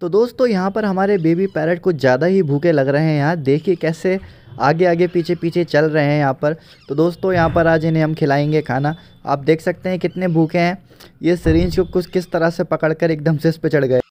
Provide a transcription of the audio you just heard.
तो दोस्तों यहाँ पर हमारे बेबी पैरट कुछ ज़्यादा ही भूखे लग रहे हैं यहाँ देखिए कैसे आगे आगे पीछे पीछे चल रहे हैं यहाँ पर तो दोस्तों यहाँ पर आज इन्हें हम खिलाएंगे खाना आप देख सकते हैं कितने भूखे हैं ये सरिंज को कुछ किस तरह से पकड़ कर एकदम से इस पर चढ़ गए